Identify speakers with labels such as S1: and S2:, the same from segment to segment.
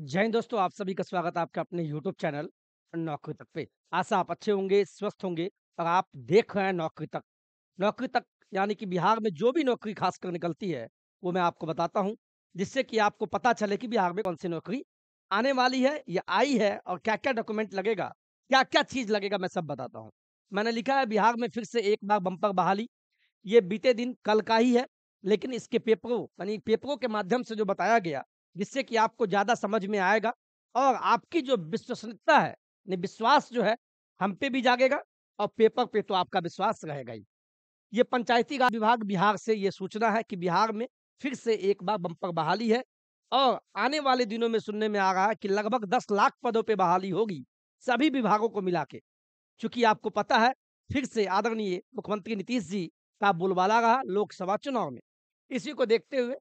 S1: जय हिंद दोस्तों आप सभी का स्वागत है आपका अपने यूट्यूब चैनल नौकरी तक पे आशा आप अच्छे होंगे स्वस्थ होंगे और आप देख रहे हैं नौकरी तक नौकरी तक यानी कि बिहार में जो भी नौकरी खासकर निकलती है वो मैं आपको बताता हूँ जिससे कि आपको पता चले कि बिहार में कौन सी नौकरी आने वाली है या आई है और क्या क्या डॉक्यूमेंट लगेगा क्या क्या चीज़ लगेगा मैं सब बताता हूँ मैंने लिखा है बिहार में फिर से एक बार बम्पर बहाली ये बीते दिन कल का ही है लेकिन इसके पेपरों यानी पेपरों के माध्यम से जो बताया गया जिससे कि आपको ज़्यादा समझ में आएगा और आपकी जो विश्वसनीयता है विश्वास जो है हम पे भी जागेगा और पेपर पे तो आपका विश्वास रहेगा ही ये पंचायती राज विभाग बिहार से ये सूचना है कि बिहार में फिर से एक बार बम्पर बहाली है और आने वाले दिनों में सुनने में आ रहा है कि लगभग दस लाख पदों पर बहाली होगी सभी विभागों को मिला के चूंकि आपको पता है फिर से आदरणीय मुख्यमंत्री नीतीश जी का बोलबाला रहा लोकसभा चुनाव में इसी को देखते हुए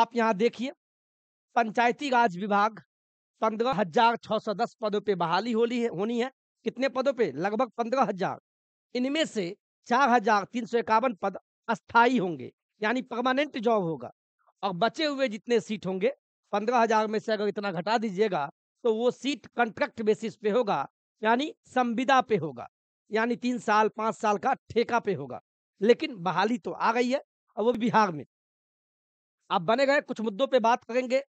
S1: आप यहाँ देखिए पंचायती राज विभाग पंद्रह हजार छह सौ दस पदों पे बहाली होली है होनी है कितने पदों पे लगभग पंद्रह हजार इनमें से चार हजार तीन सौ इक्यावन पद अस्थाई होंगे यानी परमानेंट जॉब होगा और बचे हुए जितने सीट होंगे पंद्रह हजार में से अगर इतना घटा दीजिएगा तो वो सीट कंट्रैक्ट बेसिस पे होगा यानी संविदा पे होगा यानी तीन साल पाँच साल का ठेका पे होगा लेकिन बहाली तो आ गई है और वो बिहार में अब बने गए कुछ मुद्दों पे बात करेंगे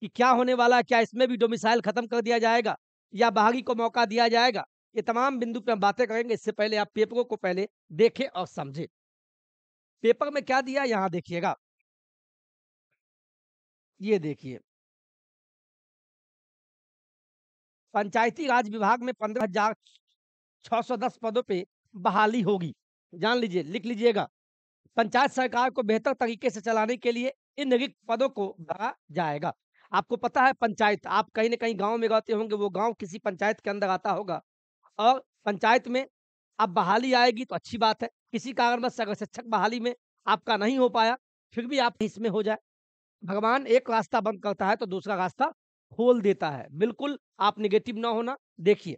S1: कि क्या होने वाला है क्या इसमें भी डोमिसाइल खत्म कर दिया जाएगा या बहागी को मौका दिया जाएगा ये तमाम बिंदु पर हम बातें करेंगे इससे पहले आप पेपरों को पहले देखें और समझें पेपर में क्या दिया यहाँ देखिएगा ये देखिए पंचायती राज विभाग में पंद्रह हजार छह सौ दस पदों पे बहाली होगी जान लीजिए लिख लीजिएगा पंचायत सरकार को बेहतर तरीके से चलाने के लिए इन रिक्त पदों को भरा जाएगा आपको पता है पंचायत आप कहीं ना कहीं गांव में गाते होंगे वो गांव किसी पंचायत के अंदर आता होगा और पंचायत में अब बहाली आएगी तो अच्छी बात है किसी कारणवश अगर शिक्षक बहाली में आपका नहीं हो पाया फिर भी आप इसमें हो जाए भगवान एक रास्ता बंद करता है तो दूसरा रास्ता खोल देता है बिल्कुल आप निगेटिव ना होना देखिए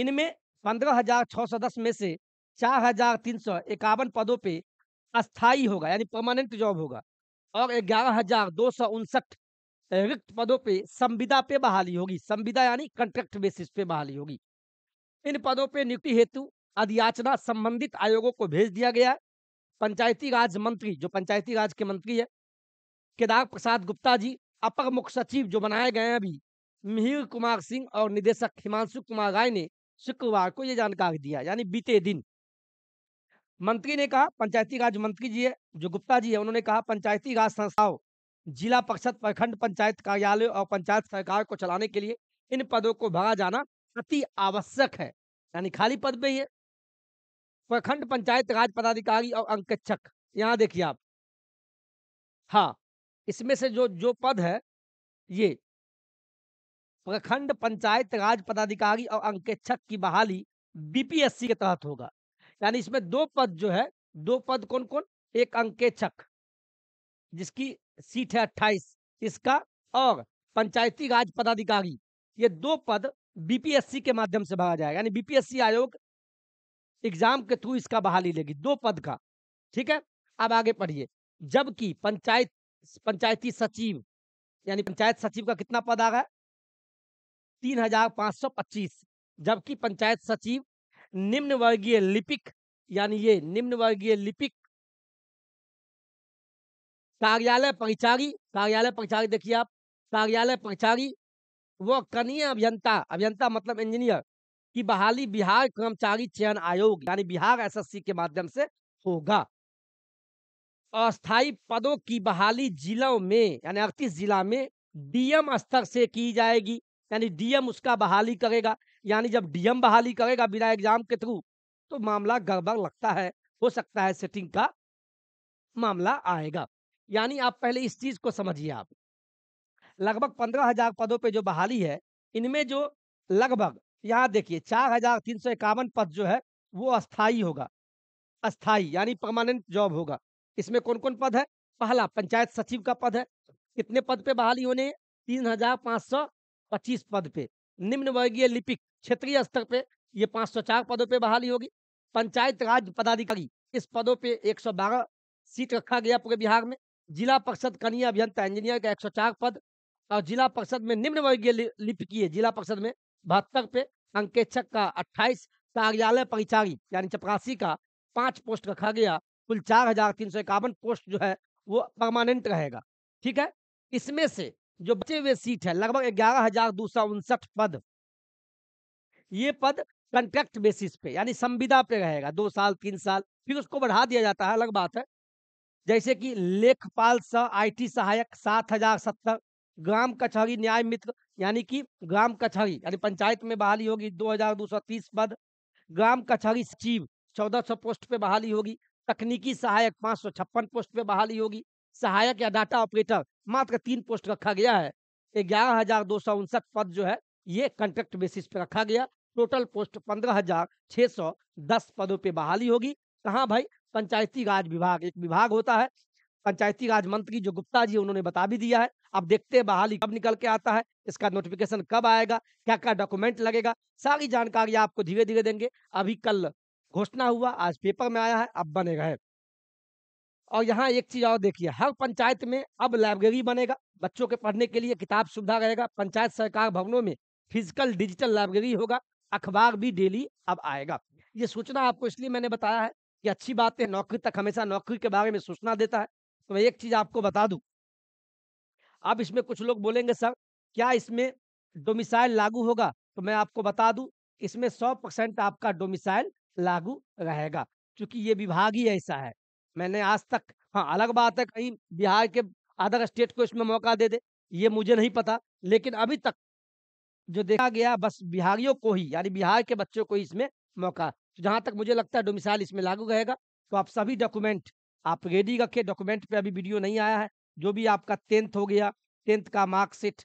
S1: इनमें पंद्रह हजार छः सौ दस में से चार हजार तीन सौ इक्यावन पदों पे अस्थाई होगा यानी परमानेंट जॉब होगा और ग्यारह हजार दो सौ उनसठ रिक्त पदों पे संविदा पे बहाली होगी संविदा यानी कंट्रैक्ट बेसिस पे बहाली होगी इन पदों पे नियुक्ति हेतु अधियाचना संबंधित आयोगों को भेज दिया गया है पंचायती राज मंत्री जो पंचायती राज के मंत्री है केदार प्रसाद गुप्ता जी अपर मुख्य सचिव जो बनाए गए हैं अभी मिहिर कुमार सिंह और निदेशक हिमांशु कुमार राय ने शुक्रवार को ये जानकारी दिया यानी बीते दिन मंत्री ने कहा पंचायती राज मंत्री जी है जो गुप्ता जी है उन्होंने कहा पंचायती राज संस्थाओं जिला परिषद प्रखंड पंचायत कार्यालय और पंचायत सरकार को चलाने के लिए इन पदों को भरा जाना अति आवश्यक है यानी खाली पद पे ही है प्रखंड पंचायत राज पदाधिकारी और अंकक्षक यहाँ देखिए आप हाँ इसमें से जो जो पद है ये प्रखंड पंचायत राज पदाधिकारी और अंकेक्षक की बहाली बीपीएससी के तहत होगा यानी इसमें दो पद जो है दो पद कौन कौन एक अंकेक्षक जिसकी सीट है अट्ठाईस इसका और पंचायती राज पदाधिकारी ये दो पद बीपीएससी के माध्यम से भरा जाएगा यानी बीपीएससी आयोग एग्जाम के थ्रू इसका बहाली लेगी दो पद का ठीक है अब आगे पढ़िए जबकि पंचायत पंचायती सचिव यानी पंचायत सचिव का कितना पद आ गया तीन हजार पाँच सौ पच्चीस जबकि पंचायत सचिव निम्न वर्गीय लिपिक यानी ये निम्न वर्गीय लिपिक कार्यालय परिचारी कार्यालय परिचारी देखिए आप कार्यालय परिचारी वो कनीय अभियंता अभियंता मतलब इंजीनियर की बहाली बिहार कर्मचारी चयन आयोग यानी बिहार एसएससी के माध्यम से होगा अस्थायी पदों की बहाली जिलों में यानी अड़तीस जिला में डीएम स्तर से की जाएगी यानी डीएम उसका बहाली करेगा यानी जब डीएम बहाली करेगा बिना एग्जाम के थ्रू तो मामला गड़बड़ लगता है हो सकता है सेटिंग का मामला आएगा यानी आप पहले इस चीज को समझिए आप लगभग पंद्रह हजार पदों पे जो बहाली है इनमें जो लगभग यहाँ देखिए चार हजार तीन सौ इक्यावन पद जो है वो अस्थाई होगा अस्थाई यानी परमानेंट जॉब होगा इसमें कौन कौन पद है पहला पंचायत सचिव का पद है कितने पद पे बहाली होने तीन हजार पाँच सौ पच्चीस पद पे निम्न वर्गीय लिपिक क्षेत्रीय स्तर पे ये पाँच सौ चार पदों पे बहाली होगी पंचायत राज पदाधिकारी इस पदों पे एक सौ बारह सीट रखा गया पूरे बिहार में जिला परिषद कनीय अभियंता इंजीनियर का एक सौ चार पद और जिला परिषद में निम्न वर्गीय किए जिला परिषद में बहत्तर पे अंकेक्षक का अट्ठाईस कार्यालय परिचारी यानी चपरासी का पांच पोस्ट रखा गया कुल चार हजार तीन सौ इक्यावन पोस्ट जो है वो परमानेंट रहेगा ठीक है इसमें से जो बचे हुए सीट है लगभग ग्यारह हजार दो सौ उनसठ पद ये पद कंट्रैक्ट बेसिस पे यानी संविदा पे रहेगा दो साल तीन साल फिर उसको बढ़ा दिया जाता है अलग बात है जैसे कि लेखपाल सह आईटी सहायक सात हजार सत्तर ग्राम कचहरी न्याय मित्र यानी कि ग्राम कचहरी यानी पंचायत में बहाली होगी दो हजार दो सौ तीस पद ग्राम कचहरी सचिव चौदह सौ पोस्ट पे बहाली होगी तकनीकी सहायक पाँच सौ छप्पन पोस्ट पे बहाली होगी सहायक या डाटा ऑपरेटर मात्र तीन पोस्ट रखा गया है ग्यारह हजार दो सौ उनसठ पद जो है ये कंट्रैक्ट बेसिस पे रखा गया टोटल पोस्ट पंद्रह हजार छह सौ दस पदों पे बहाली होगी कहाँ भाई पंचायती राज विभाग एक विभाग होता है पंचायती राज मंत्री जो गुप्ता जी उन्होंने बता भी दिया है अब देखते हैं बहाली कब निकल के आता है इसका नोटिफिकेशन कब आएगा क्या क्या डॉक्यूमेंट लगेगा सारी जानकारी आपको धीरे धीरे देंगे अभी कल घोषणा हुआ आज पेपर में आया है अब बनेगा और यहाँ एक चीज और देखिए हर पंचायत में अब लाइब्रेरी बनेगा बच्चों के पढ़ने के लिए किताब सुविधा रहेगा पंचायत सरकार भवनों में फिजिकल डिजिटल लाइब्रेरी होगा अखबार भी डेली अब आएगा ये सूचना आपको इसलिए मैंने बताया है ये अच्छी बात है नौकरी तक हमेशा नौकरी के बारे में सूचना देता है तो मैं एक चीज आपको बता दू अब इसमें कुछ लोग बोलेंगे सर क्या इसमें डोमिसाइल लागू होगा तो मैं आपको बता दू इसमें सौ परसेंट आपका डोमिसाइल लागू रहेगा क्योंकि ये विभाग ही ऐसा है मैंने आज तक हाँ अलग बात है कहीं बिहार के अदर स्टेट को इसमें मौका दे दे ये मुझे नहीं पता लेकिन अभी तक जो देखा गया बस बिहारियों को ही यानी बिहार के बच्चों को ही इसमें मौका तो जहाँ तक मुझे लगता है डोमिसाइल इसमें लागू रहेगा तो आप सभी डॉक्यूमेंट आप रेडी रखे डॉक्यूमेंट पे अभी वीडियो नहीं आया है जो भी आपका टेंथ हो गया टेंथ का मार्कशीट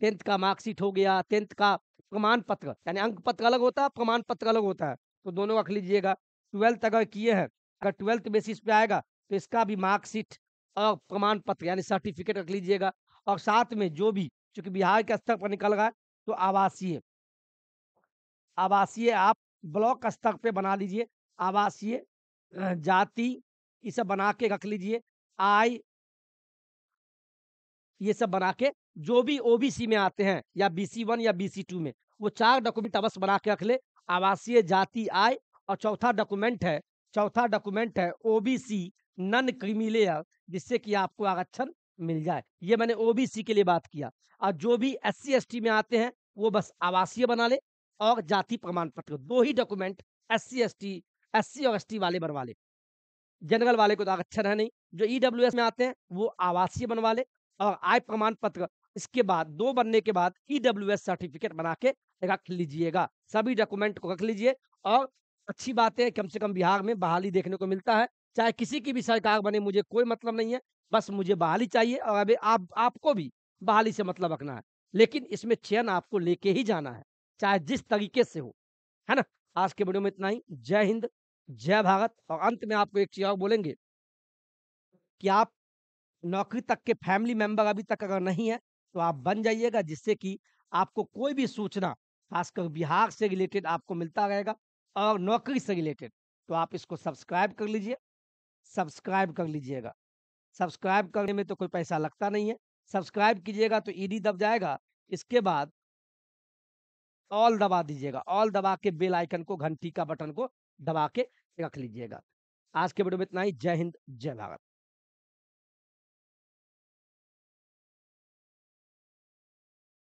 S1: टेंथ का मार्कशीट हो गया टेंथ का प्रमाण पत्र यानी अंक पत्र अलग होता है प्रमाण पत्र अलग होता है तो दोनों रख लीजिएगा ट्वेल्थ अगर किए हैं अगर ट्वेल्थ बेसिस पे आएगा तो इसका भी मार्कशीट और प्रमाण पत्र यानी सर्टिफिकेट रख लीजिएगा और साथ में जो भी चूंकि बिहार के स्तर पर निकल रहा है तो आवासीय आवासीय आप ब्लॉक स्तर पे बना लीजिए आवासीय जाति ये सब बना के रख लीजिए आय ये सब बना के जो भी ओबीसी में आते हैं या बीसी वन या बीसी टू में वो चार डॉक्यूमेंट अवश्य बना के रख ले आवासीय जाति आय और चौथा डॉक्यूमेंट है चौथा डॉक्यूमेंट है ओबीसी नन क्रीमिलेयर जिससे कि आपको आरक्षण मिल जाए ये मैंने ओबीसी के लिए बात किया और जो भी एस सी में आते हैं वो बस आवासीय बना ले और जाति प्रमाण पत्र दो ही document S C S T S C और एस टी वाले बनवा ले जनरल वाले को तो अक्षर अच्छा है नहीं जो ई डब्ल्यू एस में आते हैं वो आवासीय बनवा ले और आय प्रमाण पत्र इसके बाद दो बनने के बाद ई डब्ल्यू एस सर्टिफिकेट बना के रख लीजिएगा सभी डॉक्यूमेंट को रख लीजिए और अच्छी बात है कम से कम बिहार में बहाली देखने को मिलता है चाहे किसी की भी सरकार बने मुझे कोई मतलब नहीं है बस मुझे बहाली चाहिए और अभी आप आपको भी बहाली से मतलब रखना है लेकिन इसमें चयन आपको लेके ही जाना है चाहे जिस तरीके से हो है ना आज के वीडियो में इतना ही जय हिंद जय भारत और अंत में आपको एक चीज और बोलेंगे कि आप नौकरी तक के फैमिली मेंबर अभी तक अगर नहीं है तो आप बन जाइएगा जिससे कि आपको कोई भी सूचना खासकर बिहार से रिलेटेड आपको मिलता रहेगा और नौकरी से रिलेटेड तो आप इसको सब्सक्राइब कर लीजिए सब्सक्राइब कर लीजिएगा सब्सक्राइब करने में तो कोई पैसा लगता नहीं है सब्सक्राइब कीजिएगा तो ईडी दब जाएगा इसके बाद ऑल दबा दीजिएगा ऑल दबा के बेल आइकन को घंटी का बटन को दबा के रख लीजिएगा आज के वीडियो में इतना ही जय हिंद जय भारत